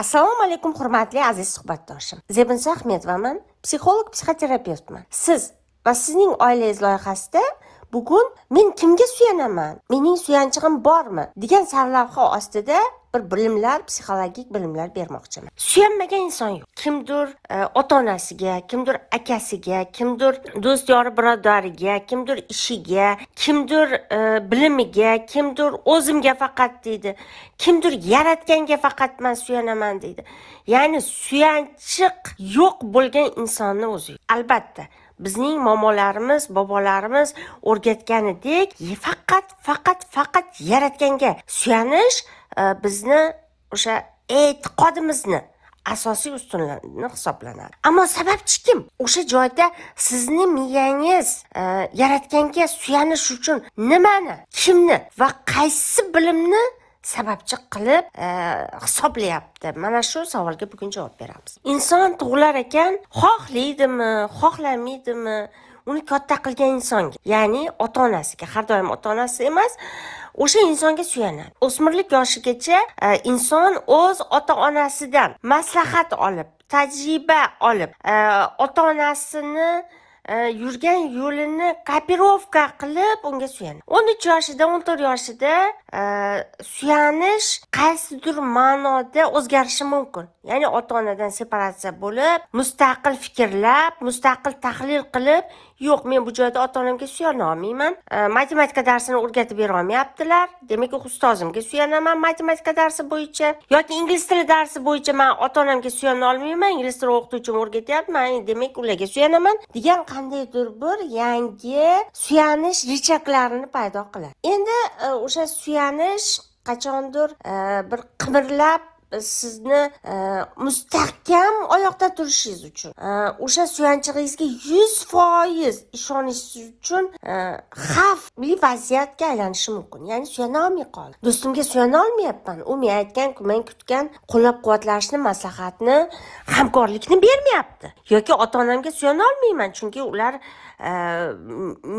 assalomu alaykum hurmatli aziz suhbatdoshim zebinso ahmedovaman psixolog psixoterapevtman siz va sizning oilangiz loyihasida bugun men kimga suyanaman mening suyanchig'im bormi degan sarlavha ostida bir bilimlar psixologik bilimlar bermoqchiman suyanmagan inson yo'q kimdir e, ota onasiga kimdir akasiga kimdir do'st yori birodariga kimdir ishiga kimdir e, bilimiga kimdir o'zimga faqat deydi kimdir yaratganga faqat man suyanaman deydi ya'ni suyanchiq yo'q bo'lgan insonni o'zi albatta bizning momolarimiz bobolarimiz o'rgatganidek faqat faqat faqat yaratganga suyanish Э, bizni o'sha e'tiqodimizni asosiy ustunlarni hisoblanadi ammo sababchi kim o'sha joyda sizni miyangiz e, yaratganga suyanish uchun nimani kimni va qaysi bilimni sababchi qilib e, hisoblayapti mana shu savolga bugun javob beramiz inson tug'ilar ekan xohlaydimi xohlamaydimi uni katta qilgan insonga ya'ni ota onasiga har doim ota onasi emas o'sha insonga suyanadi o'smirlik yoshigacha e, inson o'z ota onasidan maslahat olib tajriba olib e, ota onasini e, yurgan yo'lini kopirovka qilib unga suyanadi o'n uch yoshida o'n to'rt yoshida suyanish qaysidir ma'noda o'zgarishi mumkin ya'ni ota onadan separatsiya bo'lib mustaqil fikrlab mustaqil tahlil qilib yo'q men bu joyda ota onamga suyanolmayman matematika darsini o'rgatib berolmayaptilar demak ustozimga suyanaman matematika darsi bo'yicha yoki ingliz tili darsi bo'yicha man ota onamga suyana olmayman ingliz tili o'qituvchim o'rgatyapman demak ularga suyanaman degan qandaydir bir yangi suyanish rechaklarini paydo qiladi endi e, o'sha suyanish qachondir e, bir qimirlab sizni e, mustahkam oyoqda turishingiz uchun e, o'sha suyanchig'ingizga yuz foiz ishonish uchun e, xavfli vaziyatga aylanishi mumkin ya'ni suyana olmay qoldi do'stimga suyana olmayapman u men aytgan men kutgan qo'llab quvvatlashni maslahatni hamkorlikni bermayapti yoki ota onamga suyana olmayman chunki ular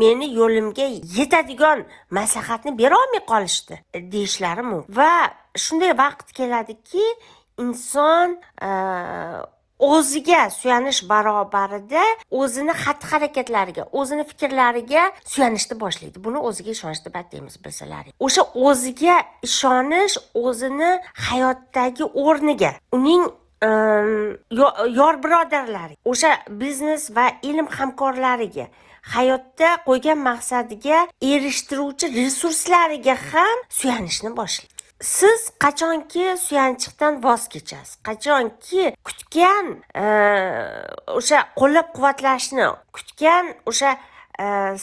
meni э, yo'limga yetadigan maslahatni berolmay qolishdi e, deyishlari mumkin va shunday vaqt keladiki inson e, o'ziga suyanish barobarida o'zini xatti harakatlariga o'zini fikrlariga suyanishni boshlaydi buni o'ziga ishonish deb aytamiz bizlar o'sha o'ziga ishonish o'zini hayotdagi o'rniga uning yor birodarlari o'sha biznes va ilm hamkorlariga hayotda qo'ygan maqsadiga erishtiruvchi resurslariga ham suyanishni boshlang siz qachonki suyanchiqdan voz kechasiz qachonki kutgan o'sha qo'llab quvvatlashni kutgan o'sha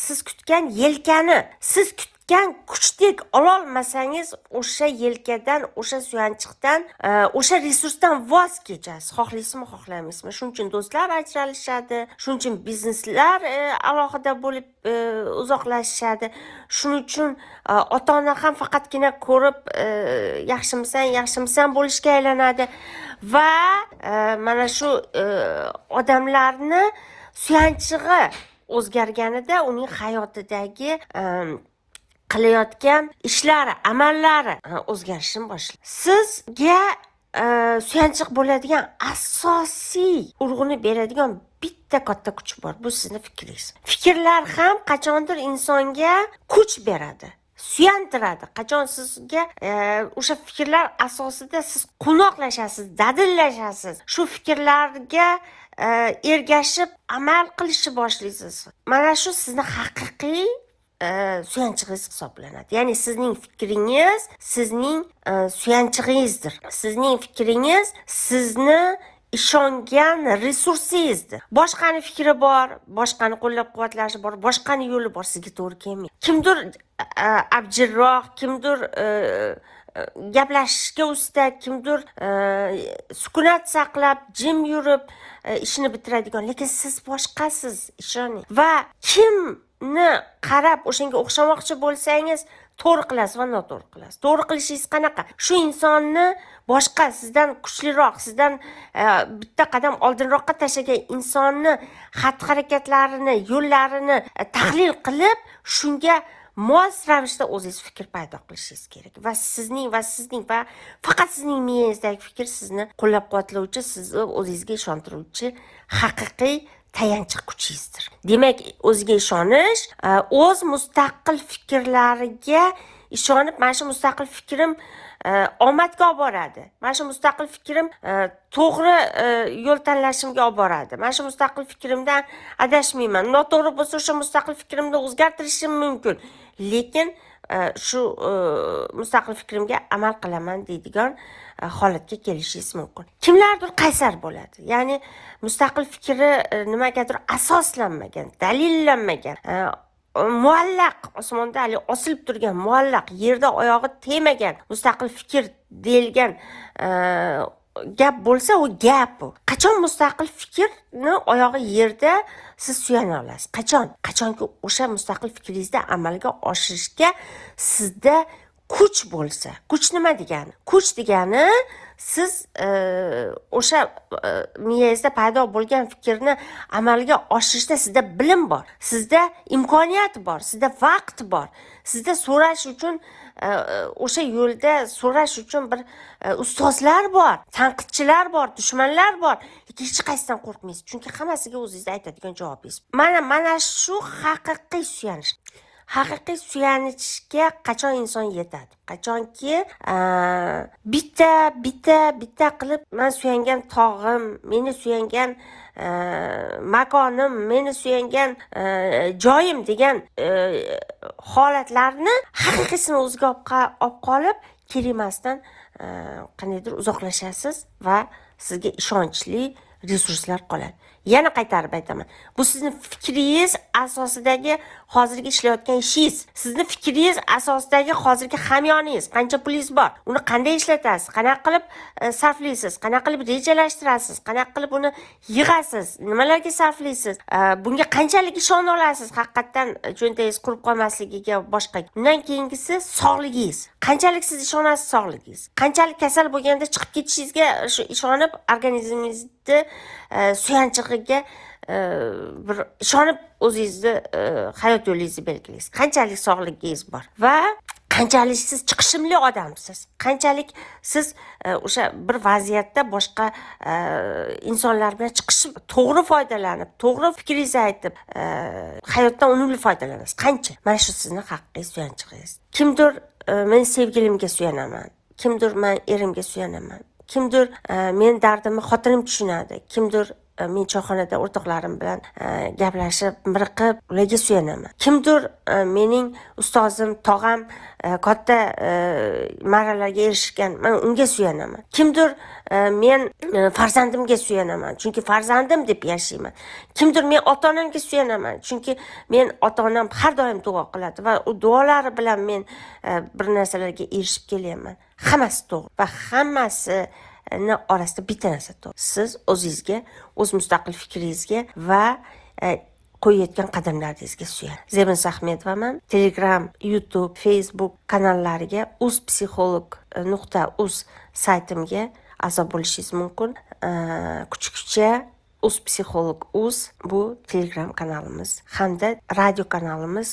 siz kutgan yelkani siz kutgan tutgan kuchdek ololmasangiz o'sha yelkadan o'sha suyanchiqdan e, o'sha resursdan voz kechasiz xohlaysizmi xohlamaysizmi shuning uchun do'stlar ajralishadi shuning uchun bizneslar e, alohida bo'lib e, uzoqlashishadi shuning uchun ota ona ham faqatgina ko'rib yaxshimisan yaxshimisan bo'lishga aylanadi va mana shu odamlarni suyanchig'i o'zgarganida uning hayotidagi qilayotgan ishlari amallari o'zgarishni boshlaydi sizga e, suyanchiq bo'ladigan asosiy urg'uni beradigan bitta katta kuch bor bu sizni fikringiz fikrlar ham qachondir insonga kuch beradi suyantiradi qachon sizga e, o'sha fikrlar asosida siz quvnoqlashasiz dadillashasiz shu fikrlarga e, ergashib amal qilishni boshlaysiz mana shu sizni haqiqiy suyanchig'ingiz hisoblanadi ya'ni sizning fikringiz sizning e, suyanchig'ingizdir sizning fikringiz sizni ishongan resursingizdir boshqani fikri bor boshqani qo'llab quvvatlashi bor boshqani yo'li bor sizga to'g'ri kelmaydi kimdir e, e, abjirroq kimdir gaplashishga usta kimdir e, sukunat saqlab jim yurib e, ishini bitiradigan lekin siz boshqasiz ishoning va kimni qarab o'shanga o'xshamoqchi bo'lsangiz to'g'ri qilasiz va noto'g'ri qilasiz to'g'ri qilishingiz qanaqa shu insonni boshqa sizdan kuchliroq sizdan e, bitta qadam oldinroqqa tashlagan insonni xatti harakatlarini yo'llarini tahlil qilib shunga mos ravishda o'zingiz fikr paydo qilishingiz kerak va sizning va sizning va faqat sizning miyangizdagi fikr sizni qo'llab quvvatlovchi sizni o'zingizga ishontiruvchi haqiqiy tayanch kuchingizdir demak o'ziga ishonish e, o'z mustaqil fikrlariga ishonib mana shu mustaqil fikrim omadga olib boradi mana shu mustaqil fikrim to'g'ri yo'l tanlashimga olib boradi mana shu mustaqil fikrimdan adashmayman noto'g'ri bo'lsa o'sha mustaqil fikrimni o'zgartirishim mumkin lekin shu mustaqil fikrimga amal qilaman deydigan holatga kelishingiz mumkin kimlardir qaysar bo'ladi ya'ni mustaqil fikri nimagadir asoslanmagan dalillanmagan muallaq osmonda haligi osilib turgan muallaq yerda oyog'i tegmagan mustaqil fikr deyilgan e, gap bo'lsa u gap u qachon mustaqil fikrni oyog'i yerda siz suyana olasiz qachon qachonki o'sha mustaqil fikringizni amalga oshirishga sizda kuch bo'lsa kuch nima degani kuch degani siz e, o'sha e, miyangizda paydo bo'lgan fikrni amalga oshirishda sizda bilim bor sizda imkoniyat bor sizda vaqt bor sizda so'rash uchun e, o'sha yo'lda so'rash uchun bir ustozlar bor tanqidchilar bor dushmanlar bor lekin hech qaysidan qo'rqmaysiz chunki hammasiga o'zingizni aytadigan javobingiz mana mana shu haqiqiy suyanish haqiqiy suyanishga qachon inson yetadi qachonki bitta bitta bitta qilib man suyangan tog'im meni suyangan makonim meni suyangan joyim degan e, holatlarni haqiqiysini o'ziga olib qolib kerak emasdan qandaydir uzoqlashasiz va sizga ishonchli resurslar qoladi yana qaytarib aytaman bu sizni fikringiz asosidagi hozirgi ishlayotgan ishingiz sizni fikringiz asosidagi hozirgi hamyoningiz qancha pulingiz bor uni qanday ishlatasiz qanaqa qilib e, sarflaysiz qanaqa qilib rejalashtirasiz qanaqa qilib uni yig'asiz nimalarga sarflaysiz e, bunga qanchalik ishona olasiz haqiqatdan cho'ntagingiz qurib qolmasligiga boshqa undan keyingisi sog'ligingiz qanchalik siz ishonasiz sog'ligingiz qanchalik kasal bo'lganda chiqib ketishingizga shu ishonib organizmingizni e, suyanchig'i narxiga e, bir ishonib o'zingizni e, hayot yo'lingizni belgilaysiz qanchalik sog'lig'ingiz bor va qanchalik siz chiqishimli odamsiz qanchalik siz e, o'sha bir vaziyatda boshqa insonlar bilan chiqishib to'g'ri foydalanib to'g'ri fikringizni aytib hayotdan unumli foydalanasiz qancha mana shu sizni haqqingiz suyanchig'ingiz kimdir men sevgilimga suyanaman kimdir man erimga suyanaman kimdir meni dardimni xotinim tushunadi kimdir E, men choyxonada o'rtoqlarim bilan e, gaplashib miriqib ularga suyanaman kimdir e, mening ustozim tog'am katta marralarga erishgan man unga suyanaman kimdir men farzandimga suyanaman chunki farzandim deb yashayman kimdir men ota onamga suyanaman chunki men ota onam har doim duo qiladi va u duolari bilan men bir narsalarga erishib kelyapman hammasi to'g'ri va hammasi orasida bitta narsa to'g'ri siz o'zingizga o'z mustaqil fikringizga va e, qo'yayotgan qadamlaringizga suyanib zebins ahmedovaman telegram youtube facebook kanallariga uz psixolog e, nuqta uz saytimga a'zo bo'lishingiz mumkin e, kuchukcha uz psixolog uz bu telegram kanalimiz hamda radio kanalimiz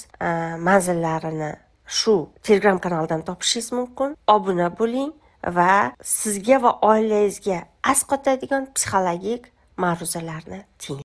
manzillarini shu telegram kanalidan topishingiz mumkin obuna bo'ling va sizga va oilangizga asqotadigan psixologik ma'ruzalarni tinglang